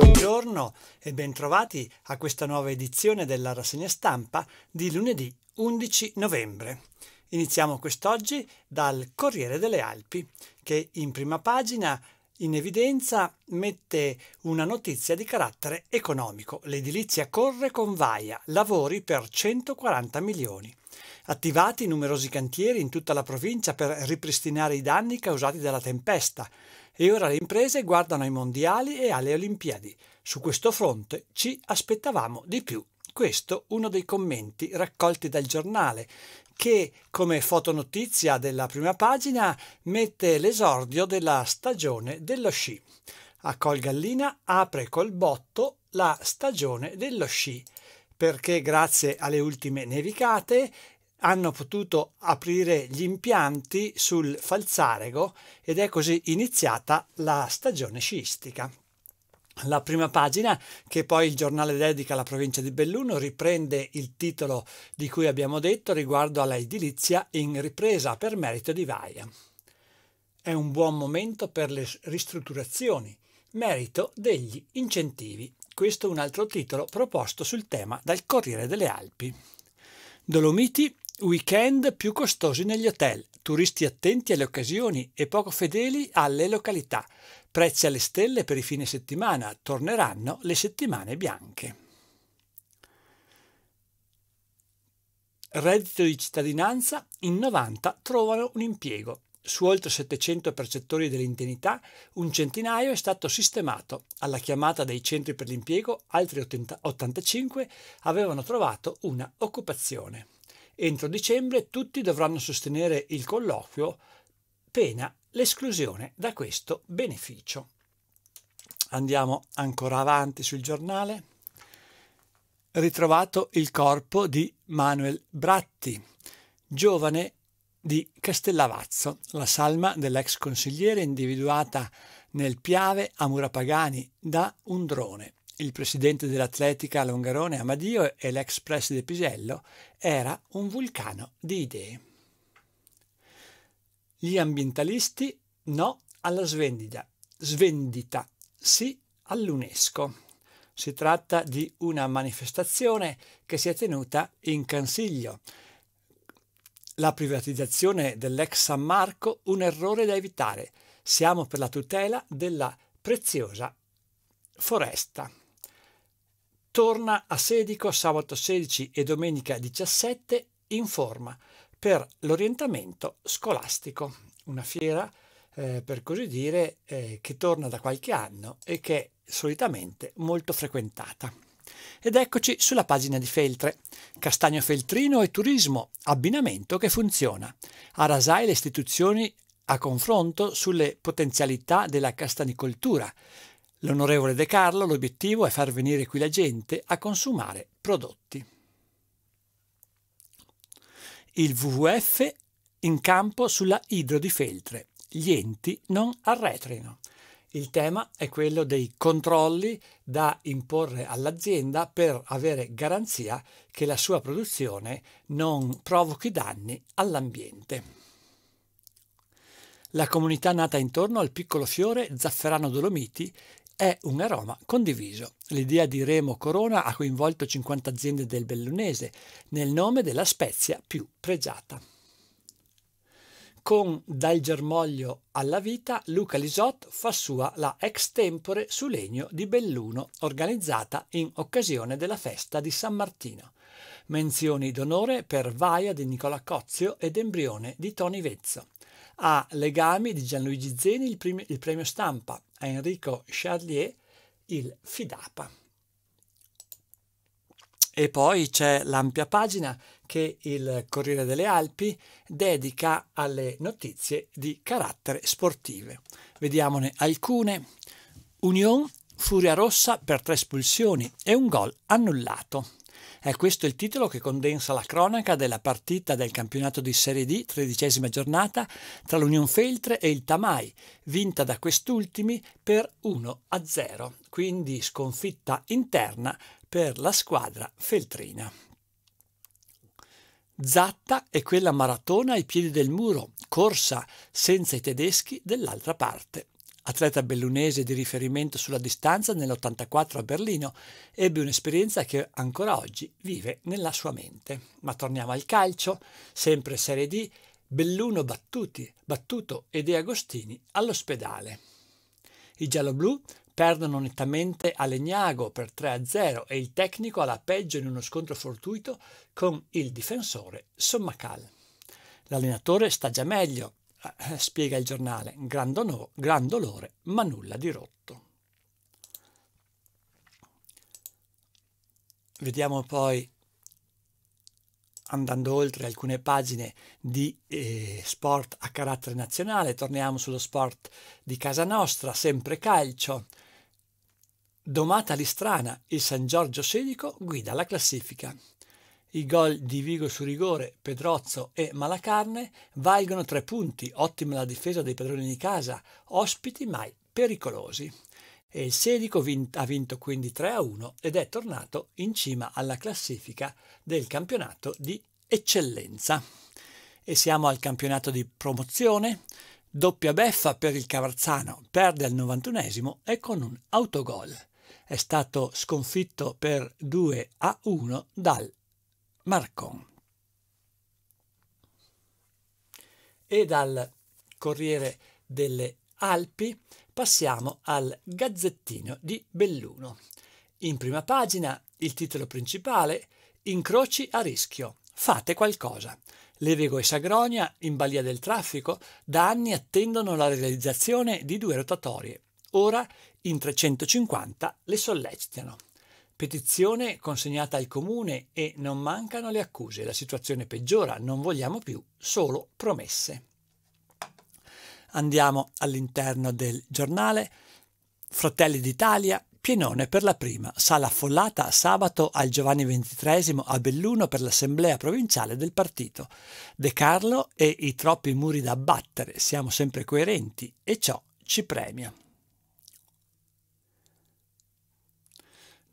Buongiorno e bentrovati a questa nuova edizione della rassegna stampa di lunedì 11 novembre. Iniziamo quest'oggi dal Corriere delle Alpi, che in prima pagina in evidenza mette una notizia di carattere economico. L'edilizia corre con vaia, lavori per 140 milioni. Attivati numerosi cantieri in tutta la provincia per ripristinare i danni causati dalla tempesta e ora le imprese guardano ai mondiali e alle Olimpiadi. Su questo fronte ci aspettavamo di più. Questo uno dei commenti raccolti dal giornale che come fotonotizia della prima pagina mette l'esordio della stagione dello sci. A Colgallina apre col botto la stagione dello sci perché grazie alle ultime nevicate hanno potuto aprire gli impianti sul falzarego ed è così iniziata la stagione sciistica. La prima pagina, che poi il giornale dedica alla provincia di Belluno, riprende il titolo di cui abbiamo detto riguardo alla edilizia in ripresa per merito di Vaia. È un buon momento per le ristrutturazioni, merito degli incentivi. Questo è un altro titolo proposto sul tema dal Corriere delle Alpi. Dolomiti, weekend più costosi negli hotel, turisti attenti alle occasioni e poco fedeli alle località. Prezzi alle stelle per i fine settimana, torneranno le settimane bianche. Reddito di cittadinanza, in 90 trovano un impiego. Su oltre 700 percettori dell'indennità, un centinaio è stato sistemato. Alla chiamata dei centri per l'impiego, altri 80, 85 avevano trovato una occupazione. Entro dicembre tutti dovranno sostenere il colloquio, pena l'esclusione da questo beneficio. Andiamo ancora avanti sul giornale. Ritrovato il corpo di Manuel Bratti, giovane di Castellavazzo, la salma dell'ex consigliere individuata nel Piave a Murapagani da un drone. Il presidente dell'Atletica Longarone Amadio e l'ex preside Pisello era un vulcano di idee. Gli ambientalisti no alla svendita, svendita sì all'UNESCO. Si tratta di una manifestazione che si è tenuta in Cansiglio. La privatizzazione dell'ex San Marco un errore da evitare. Siamo per la tutela della preziosa foresta. Torna a Sedico sabato 16 e domenica 17 in forma per l'orientamento scolastico, una fiera eh, per così dire eh, che torna da qualche anno e che è solitamente molto frequentata. Ed eccoci sulla pagina di Feltre. Castagno feltrino e turismo, abbinamento che funziona. A Rasai le istituzioni a confronto sulle potenzialità della castanicoltura. L'onorevole De Carlo l'obiettivo è far venire qui la gente a consumare prodotti il WWF in campo sulla idro di feltre. Gli enti non arretrino. Il tema è quello dei controlli da imporre all'azienda per avere garanzia che la sua produzione non provochi danni all'ambiente. La comunità nata intorno al piccolo fiore Zafferano Dolomiti è un aroma condiviso. L'idea di Remo Corona ha coinvolto 50 aziende del bellunese nel nome della spezia più pregiata. Con Dal germoglio alla vita, Luca Lisot fa sua la extempore su legno di Belluno, organizzata in occasione della festa di San Martino. Menzioni d'onore per Vaia di Nicola Cozio ed Embrione di Toni Vezzo a Legami di Gianluigi Zeni il, primi, il premio stampa, a Enrico Charlier il Fidapa. E poi c'è l'ampia pagina che il Corriere delle Alpi dedica alle notizie di carattere sportive. Vediamone alcune. Union, furia rossa per tre espulsioni e un gol annullato. È questo il titolo che condensa la cronaca della partita del campionato di Serie D, tredicesima giornata, tra l'Union Feltre e il Tamai, vinta da quest'ultimi per 1-0, quindi sconfitta interna per la squadra feltrina. Zatta è quella maratona ai piedi del muro, corsa senza i tedeschi dell'altra parte atleta bellunese di riferimento sulla distanza nell'84 a Berlino, ebbe un'esperienza che ancora oggi vive nella sua mente. Ma torniamo al calcio, sempre Serie D, Belluno battuti, battuto e De Agostini all'ospedale. I gialloblu perdono nettamente a Legnago per 3-0 e il tecnico alla peggio in uno scontro fortuito con il difensore Sommacal. L'allenatore sta già meglio eh, spiega il giornale, gran, dono, gran dolore, ma nulla di rotto. Vediamo poi, andando oltre alcune pagine di eh, sport a carattere nazionale, torniamo sullo sport di casa nostra, sempre calcio. Domata Listrana, il San Giorgio Sedico guida la classifica. I gol di Vigo su rigore, Pedrozzo e Malacarne valgono tre punti, ottima la difesa dei padroni di casa, ospiti mai pericolosi. E il Sedico vin- ha vinto quindi 3-1 ed è tornato in cima alla classifica del campionato di eccellenza. E siamo al campionato di promozione. Doppia beffa per il Cavarzano, perde al 91 e con un autogol. È stato sconfitto per 2 a 1 dal Marcon. E dal Corriere delle Alpi passiamo al Gazzettino di Belluno. In prima pagina il titolo principale Incroci a rischio. Fate qualcosa. Levego e Sagronia, in balia del traffico, da anni attendono la realizzazione di due rotatorie. Ora in 350 le sollecitano. Petizione consegnata al comune e non mancano le accuse, la situazione peggiora, non vogliamo più solo promesse. Andiamo all'interno del giornale. Fratelli d'Italia, Pienone per la prima, sala affollata sabato al Giovanni XXIII a Belluno per l'assemblea provinciale del partito. De Carlo e i troppi muri da abbattere, siamo sempre coerenti e ciò ci premia.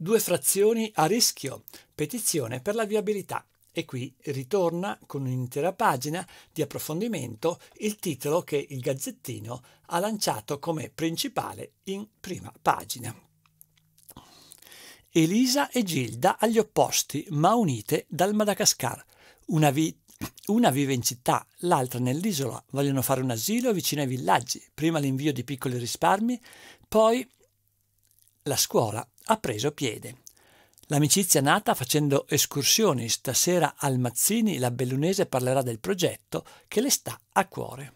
Due frazioni a rischio, petizione per la viabilità. E qui ritorna con un'intera pagina di approfondimento il titolo che il Gazzettino ha lanciato come principale in prima pagina. Elisa e Gilda agli opposti, ma unite dal Madagascar. Una, vi- una vive in città, l'altra nell'isola. Vogliono fare un asilo vicino ai villaggi, prima l'invio di piccoli risparmi, poi la scuola ha preso piede. L'amicizia nata facendo escursioni stasera al Mazzini, la Bellunese parlerà del progetto che le sta a cuore.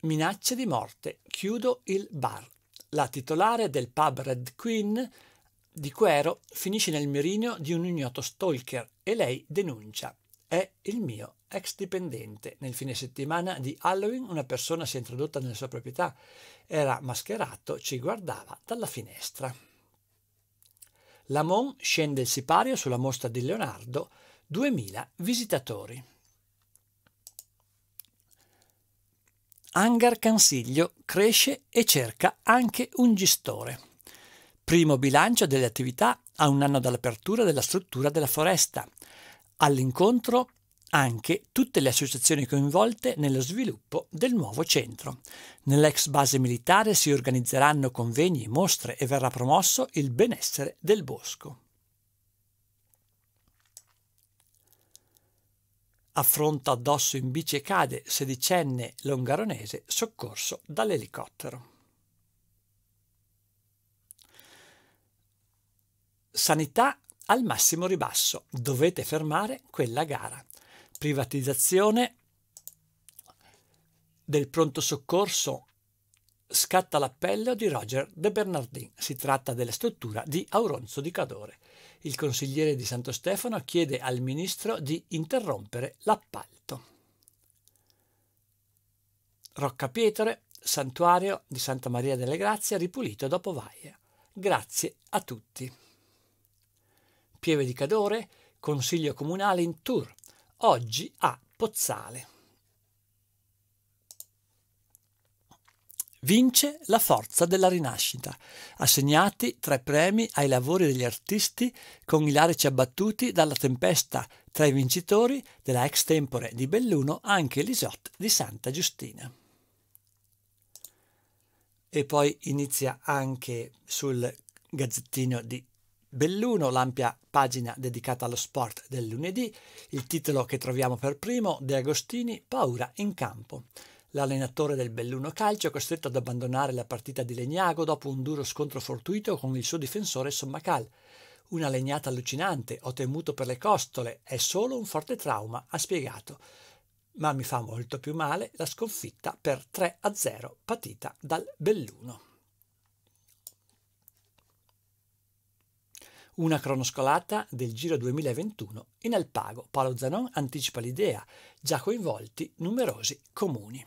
Minacce di morte. Chiudo il bar. La titolare del pub Red Queen di Quero finisce nel mirino di un ignoto stalker e lei denuncia. È il mio ex dipendente. Nel fine settimana di Halloween una persona si è introdotta nella sua proprietà era mascherato, ci guardava dalla finestra. Lamont scende il sipario sulla mostra di Leonardo, 2000 visitatori. Hangar Cansiglio cresce e cerca anche un gestore. Primo bilancio delle attività a un anno dall'apertura della struttura della foresta. All'incontro anche tutte le associazioni coinvolte nello sviluppo del nuovo centro. Nell'ex base militare si organizzeranno convegni, mostre e verrà promosso il benessere del bosco. Affronta addosso in bici e cade sedicenne longaronese soccorso dall'elicottero. Sanità al massimo ribasso, dovete fermare quella gara privatizzazione del pronto soccorso scatta l'appello di Roger De Bernardin. Si tratta della struttura di Auronzo di Cadore. Il consigliere di Santo Stefano chiede al ministro di interrompere l'appalto. Rocca Roccapietre, santuario di Santa Maria delle Grazie, ripulito dopo Vaia. Grazie a tutti. Pieve di Cadore, consiglio comunale in tour oggi a Pozzale. Vince la forza della rinascita. Assegnati tre premi ai lavori degli artisti con i larici abbattuti dalla tempesta. Tra i vincitori della ex tempore di Belluno anche l'Isotte di Santa Giustina. E poi inizia anche sul gazzettino di Belluno, l'ampia pagina dedicata allo sport del lunedì, il titolo che troviamo per primo, De Agostini, paura in campo. L'allenatore del Belluno Calcio è costretto ad abbandonare la partita di Legnago dopo un duro scontro fortuito con il suo difensore Sommacal. Una legnata allucinante, ho temuto per le costole, è solo un forte trauma, ha spiegato. Ma mi fa molto più male la sconfitta per 3-0 patita dal Belluno. Una cronoscolata del Giro 2021 in Alpago. Paolo Zanon anticipa l'idea, già coinvolti numerosi comuni.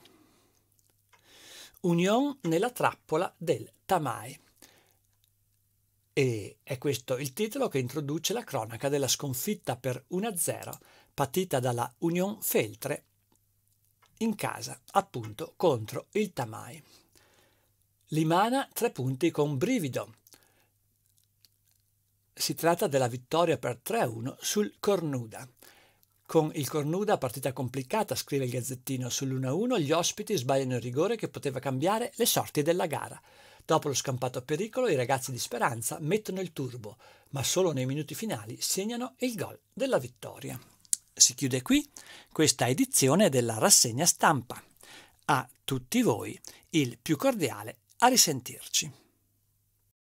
Union nella trappola del Tamai. E è questo il titolo che introduce la cronaca della sconfitta per 1-0 patita dalla Union Feltre in casa, appunto, contro il Tamai. Limana tre punti con brivido. Si tratta della vittoria per 3-1 sul Cornuda. Con il Cornuda partita complicata, scrive il Gazzettino, sull'1-1 gli ospiti sbagliano il rigore che poteva cambiare le sorti della gara. Dopo lo scampato pericolo i ragazzi di Speranza mettono il turbo, ma solo nei minuti finali segnano il gol della vittoria. Si chiude qui questa edizione della rassegna stampa. A tutti voi il più cordiale a risentirci.